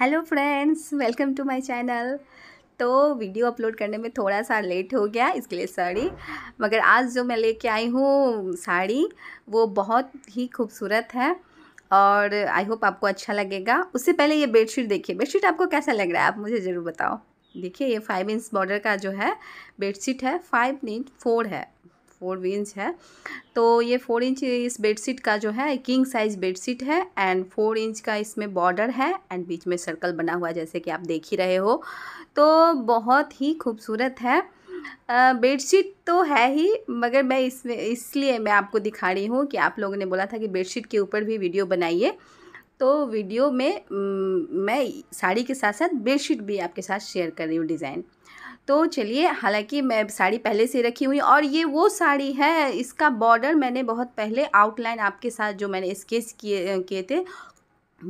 hello friends welcome to my channel तो video upload करने में थोड़ा सा लेट हो गया इसके लिए साड़ी मगर आज जो मैं लेके आई हूँ साड़ी वो बहुत ही खूबसूरत है और आई होप आपको अच्छा लगेगा उससे पहले ये बेडशीट देखिए बेडशीट आपको कैसा लग रहा है आप मुझे ज़रूर बताओ देखिए ये फाइव इंच बॉर्डर का जो है बेडशीट है फाइव इंच फोर है फोर इंच है तो ये फोर इंच इस बेडशीट का जो है किंग साइज़ बेडशीट है एंड फोर इंच का इसमें बॉर्डर है एंड बीच में सर्कल बना हुआ जैसे कि आप देख ही रहे हो तो बहुत ही खूबसूरत है बेडशीट तो है ही मगर मैं इसमें इसलिए मैं आपको दिखा रही हूँ कि आप लोगों ने बोला था कि बेडशीट के ऊपर भी वीडियो बनाइए तो वीडियो में मैं साड़ी के साथ साथ बेडशीट भी आपके साथ शेयर कर रही हूँ डिज़ाइन तो चलिए हालांकि मैं साड़ी पहले से रखी हुई और ये वो साड़ी है इसका बॉर्डर मैंने बहुत पहले आउटलाइन आपके साथ जो मैंने स्केच किए किए थे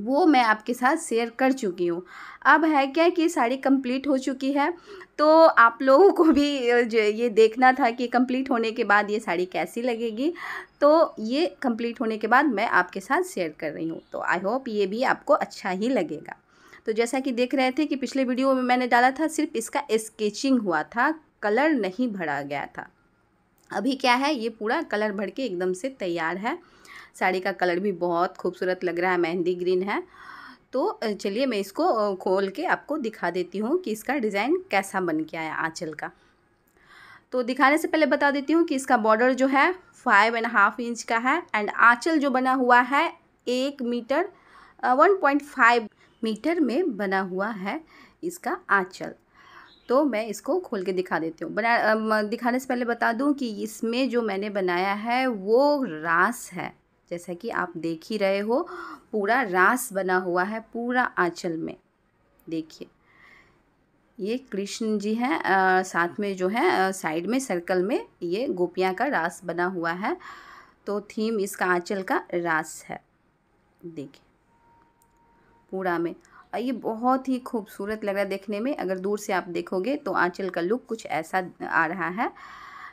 वो मैं आपके साथ शेयर कर चुकी हूँ अब है क्या कि साड़ी कंप्लीट हो चुकी है तो आप लोगों को भी ये देखना था कि कंप्लीट होने के बाद ये साड़ी कैसी लगेगी तो ये कंप्लीट होने के बाद मैं आपके साथ शेयर कर रही हूँ तो आई होप ये भी आपको अच्छा ही लगेगा तो जैसा कि देख रहे थे कि पिछले वीडियो में मैंने डाला था सिर्फ इसका स्केचिंग हुआ था कलर नहीं भरा गया था अभी क्या है ये पूरा कलर भर के एकदम से तैयार है साड़ी का कलर भी बहुत खूबसूरत लग रहा है मेहंदी ग्रीन है तो चलिए मैं इसको खोल के आपको दिखा देती हूँ कि इसका डिज़ाइन कैसा बन के आया आँचल का तो दिखाने से पहले बता देती हूँ कि इसका बॉर्डर जो है फाइव एंड हाफ इंच का है एंड आँचल जो बना हुआ है एक metre one point five metre में बना हुआ है इसका आँचल तो मैं इसको खोल के दिखा देती हूँ बना दिखाने से पहले बता दूँ कि इसमें जो मैंने बनाया है वो रास है जैसा कि आप देख ही रहे हो पूरा रास बना हुआ है पूरा आँचल में देखिए ये कृष्ण जी हैं साथ में जो है साइड में सर्कल में ये गोपियाँ का रास बना हुआ है तो थीम इसका आँचल का रास है देखिए पूरा में और ये बहुत ही खूबसूरत लग रहा है देखने में अगर दूर से आप देखोगे तो आंचल का लुक कुछ ऐसा आ रहा है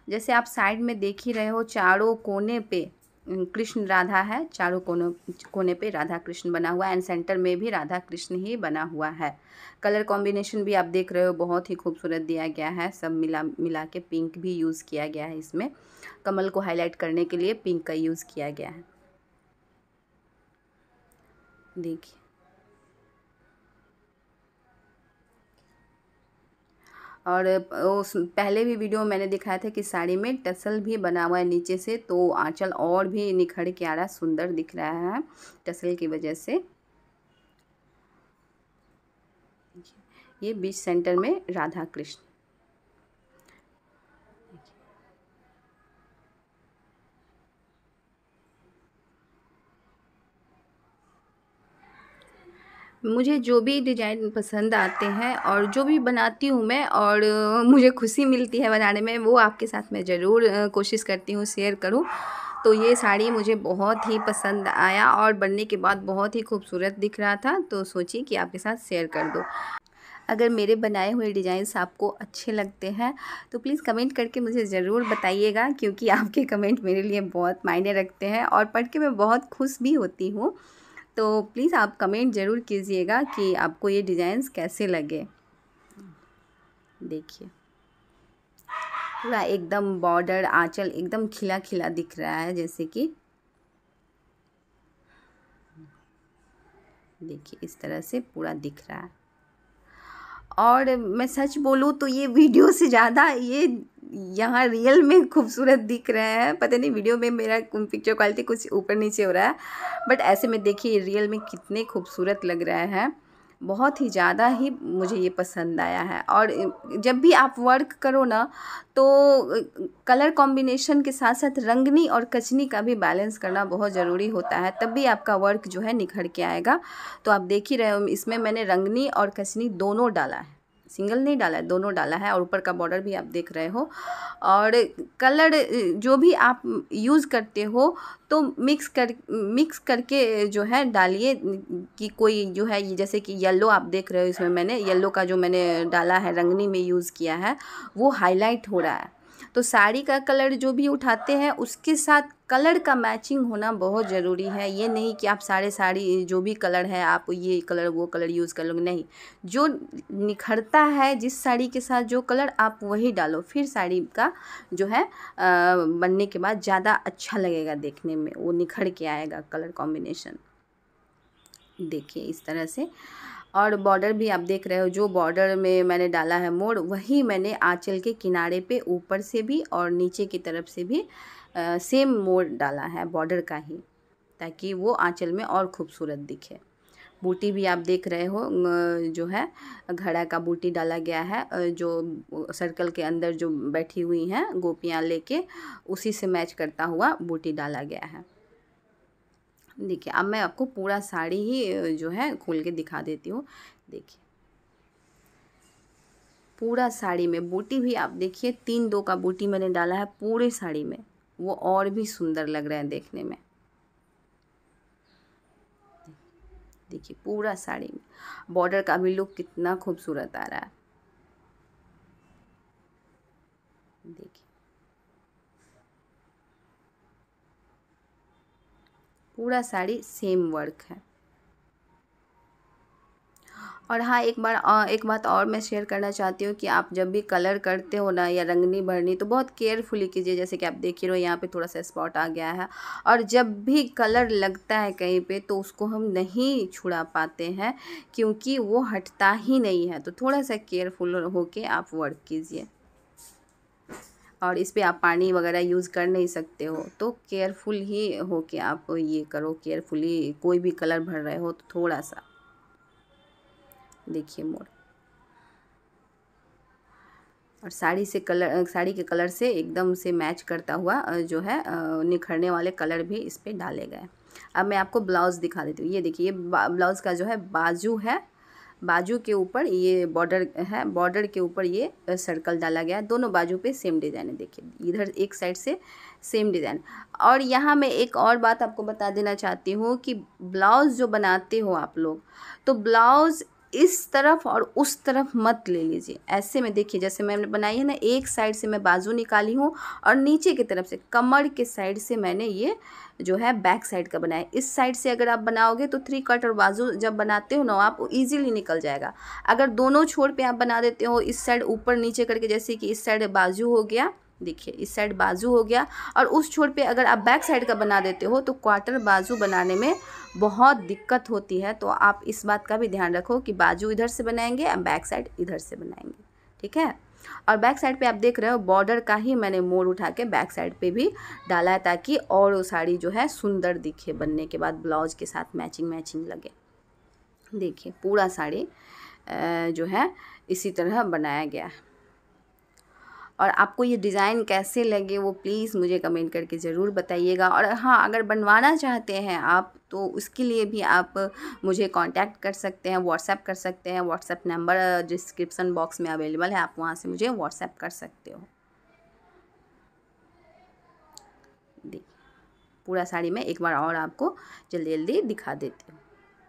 जैसे आप साइड में देख ही रहे हो चारों कोने पे कृष्ण राधा है चारों कोने कोने पे राधा कृष्ण बना हुआ है एंड सेंटर में भी राधा कृष्ण ही बना हुआ है कलर कॉम्बिनेशन भी आप देख रहे हो बहुत ही खूबसूरत दिया गया है सब मिला मिला के पिंक भी यूज़ किया गया है इसमें कमल को हाईलाइट करने के लिए पिंक का यूज़ किया गया है देखिए और उस पहले भी वीडियो मैंने दिखाया था कि साड़ी में टसल भी बना हुआ है नीचे से तो आंचल और भी निखर के आ रहा है सुंदर दिख रहा है टसल की वजह से ये बीच सेंटर में राधा कृष्ण मुझे जो भी डिजाइन पसंद आते हैं और जो भी बनाती हूँ मैं और मुझे खुशी मिलती है बनाने में वो आपके साथ मैं ज़रूर कोशिश करती हूँ शेयर करूँ तो ये साड़ी मुझे बहुत ही पसंद आया और बनने के बाद बहुत ही खूबसूरत दिख रहा था तो सोची कि आपके साथ शेयर कर दो अगर मेरे बनाए हुए डिज़ाइंस आपको अच्छे लगते हैं तो प्लीज़ कमेंट करके मुझे ज़रूर बताइएगा क्योंकि आपके कमेंट मेरे लिए बहुत मायने रखते हैं और पढ़ के मैं बहुत खुश भी होती हूँ तो प्लीज़ आप कमेंट ज़रूर कीजिएगा कि आपको ये डिज़ाइंस कैसे लगे देखिए पूरा एकदम बॉर्डर आंचल एकदम खिला खिला दिख रहा है जैसे कि देखिए इस तरह से पूरा दिख रहा है और मैं सच बोलूँ तो ये वीडियो से ज़्यादा ये यहाँ रियल में खूबसूरत दिख रहे हैं पता नहीं वीडियो में मेरा पिक्चर क्वालिटी कुछ ऊपर नीचे हो रहा है बट ऐसे में देखिए रियल में कितने खूबसूरत लग रहे हैं बहुत ही ज़्यादा ही मुझे ये पसंद आया है और जब भी आप वर्क करो ना तो कलर कॉम्बिनेशन के साथ साथ रंगनी और कचनी का भी बैलेंस करना बहुत ज़रूरी होता है तब भी आपका वर्क जो है निखर के आएगा तो आप देख ही रहे हो इसमें मैंने रंगनी और कचनी दोनों डाला है सिंगल नहीं डाला है दोनों डाला है और ऊपर का बॉर्डर भी आप देख रहे हो और कलर जो भी आप यूज़ करते हो तो मिक्स कर मिक्स करके जो है डालिए कि कोई जो है जैसे कि येलो आप देख रहे हो इसमें मैंने येलो का जो मैंने डाला है रंगनी में यूज़ किया है वो हाईलाइट हो रहा है तो साड़ी का कलर जो भी उठाते हैं उसके साथ कलर का मैचिंग होना बहुत ज़रूरी है ये नहीं कि आप सारे साड़ी जो भी कलर है आप ये कलर वो कलर यूज़ कर लोगे नहीं जो निखरता है जिस साड़ी के साथ जो कलर आप वही डालो फिर साड़ी का जो है आ, बनने के बाद ज़्यादा अच्छा लगेगा देखने में वो निखर के आएगा कलर कॉम्बिनेशन देखिए इस तरह से और बॉर्डर भी आप देख रहे हो जो बॉर्डर में मैंने डाला है मोड़ वही मैंने आँचल के किनारे पे ऊपर से भी और नीचे की तरफ से भी आ, सेम मोड़ डाला है बॉर्डर का ही ताकि वो आँचल में और खूबसूरत दिखे बूटी भी आप देख रहे हो जो है घड़ा का बूटी डाला गया है जो सर्कल के अंदर जो बैठी हुई हैं गोपियाँ लेके उसी से मैच करता हुआ बूटी डाला गया है देखिए अब मैं आपको पूरा साड़ी ही जो है खोल के दिखा देती हूँ देखिए पूरा साड़ी में बूटी भी आप देखिए तीन दो का बूटी मैंने डाला है पूरे साड़ी में वो और भी सुंदर लग रहा है देखने में देखिए पूरा साड़ी में बॉर्डर का भी लुक कितना खूबसूरत आ रहा है पूरा साड़ी सेम वर्क है और हाँ एक बार एक बात और मैं शेयर करना चाहती हूँ कि आप जब भी कलर करते हो ना या रंगनी भरनी तो बहुत केयरफुली कीजिए जैसे कि आप देख रहे हो यहाँ पे थोड़ा सा स्पॉट आ गया है और जब भी कलर लगता है कहीं पे तो उसको हम नहीं छुड़ा पाते हैं क्योंकि वो हटता ही नहीं है तो थोड़ा सा केयरफुल होके आप वर्क कीजिए और इस पर आप पानी वगैरह यूज़ कर नहीं सकते हो तो केयरफुल ही हो के आप ये करो केयरफुली कोई भी कलर भर रहे हो तो थोड़ा सा देखिए मोर और साड़ी से कलर साड़ी के कलर से एकदम से मैच करता हुआ जो है निखरने वाले कलर भी इस पर डाले गए अब मैं आपको ब्लाउज़ दिखा देती हूँ ये देखिए ये ब्लाउज़ का जो है बाजू है बाजू के ऊपर ये बॉर्डर है बॉर्डर के ऊपर ये सर्कल डाला गया है दोनों बाजू पे सेम डिज़ाइन है देखिए इधर एक साइड से सेम डिज़ाइन और यहाँ मैं एक और बात आपको बता देना चाहती हूँ कि ब्लाउज़ जो बनाते हो आप लोग तो ब्लाउज़ इस तरफ और उस तरफ मत ले लीजिए ऐसे में देखिए जैसे मैंने बनाई है ना एक साइड से मैं बाजू निकाली हूँ और नीचे की तरफ से कमर के साइड से मैंने ये जो है बैक साइड का बनाया इस साइड से अगर आप बनाओगे तो थ्री कट और बाजू जब बनाते हो ना आप इजीली निकल जाएगा अगर दोनों छोर पे आप बना देते हो इस साइड ऊपर नीचे करके जैसे कि इस साइड बाजू हो गया देखिए इस साइड बाजू हो गया और उस छोर पे अगर आप बैक साइड का बना देते हो तो क्वार्टर बाजू बनाने में बहुत दिक्कत होती है तो आप इस बात का भी ध्यान रखो कि बाजू इधर से बनाएंगे या बैक साइड इधर से बनाएंगे ठीक है और बैक साइड पे आप देख रहे हो बॉर्डर का ही मैंने मोड़ उठा के बैक साइड पे भी डाला है ताकि और वो साड़ी जो है सुंदर दिखे बनने के बाद ब्लाउज के साथ मैचिंग मैचिंग लगे देखिए पूरा साड़ी जो है इसी तरह बनाया गया है और आपको ये डिज़ाइन कैसे लगे वो प्लीज़ मुझे कमेंट करके ज़रूर बताइएगा और हाँ अगर बनवाना चाहते हैं आप तो उसके लिए भी आप मुझे कांटेक्ट कर सकते हैं व्हाट्सएप कर सकते हैं व्हाट्सएप नंबर डिस्क्रिप्सन बॉक्स में अवेलेबल है आप वहाँ से मुझे व्हाट्सएप कर सकते हो देखिए पूरा साड़ी मैं एक बार और आपको जल्दी जल्दी दिखा देती हूँ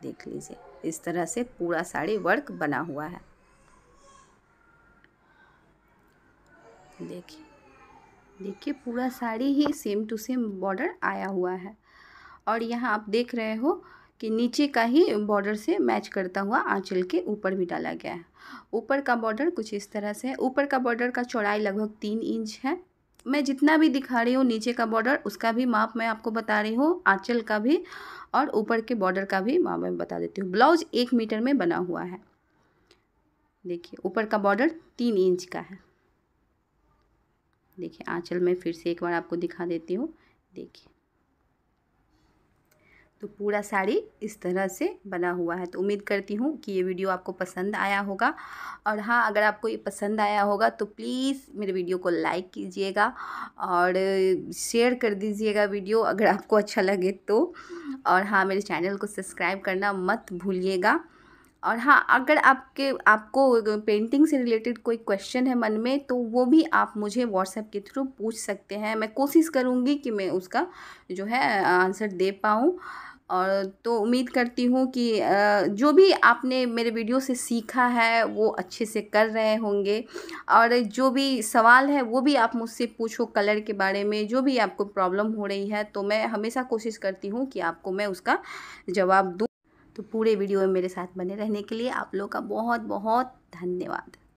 देख लीजिए इस तरह से पूरा साड़ी वर्क बना हुआ है देखिए देखिए पूरा साड़ी ही सेम टू सेम बॉर्डर आया हुआ है और यहाँ आप देख रहे हो कि नीचे का ही बॉर्डर से मैच करता हुआ आंचल के ऊपर भी डाला गया है ऊपर का बॉर्डर कुछ इस तरह से है ऊपर का बॉर्डर का चौड़ाई लगभग तीन इंच है मैं जितना भी दिखा रही हूँ नीचे का बॉर्डर उसका भी माप मैं आपको बता रही हूँ आंचल का भी और ऊपर के बॉर्डर का भी माप मैं बता देती हूँ ब्लाउज एक मीटर में बना हुआ है देखिए ऊपर का बॉर्डर तीन इंच का है देखिए आँचल मैं फिर से एक बार आपको दिखा देती हूँ देखिए तो पूरा साड़ी इस तरह से बना हुआ है तो उम्मीद करती हूँ कि ये वीडियो आपको पसंद आया होगा और हाँ अगर आपको ये पसंद आया होगा तो प्लीज़ मेरे वीडियो को लाइक कीजिएगा और शेयर कर दीजिएगा वीडियो अगर आपको अच्छा लगे तो और हाँ मेरे चैनल को सब्सक्राइब करना मत भूलिएगा और हाँ अगर आपके आपको पेंटिंग से रिलेटेड कोई क्वेश्चन है मन में तो वो भी आप मुझे व्हाट्सएप के थ्रू पूछ सकते हैं मैं कोशिश करूँगी कि मैं उसका जो है आंसर दे पाऊँ और तो उम्मीद करती हूँ कि जो भी आपने मेरे वीडियो से सीखा है वो अच्छे से कर रहे होंगे और जो भी सवाल है वो भी आप मुझसे पूछो कलर के बारे में जो भी आपको प्रॉब्लम हो रही है तो मैं हमेशा कोशिश करती हूँ कि आपको मैं उसका जवाब दूँ तो पूरे वीडियो में मेरे साथ बने रहने के लिए आप लोग का बहुत बहुत धन्यवाद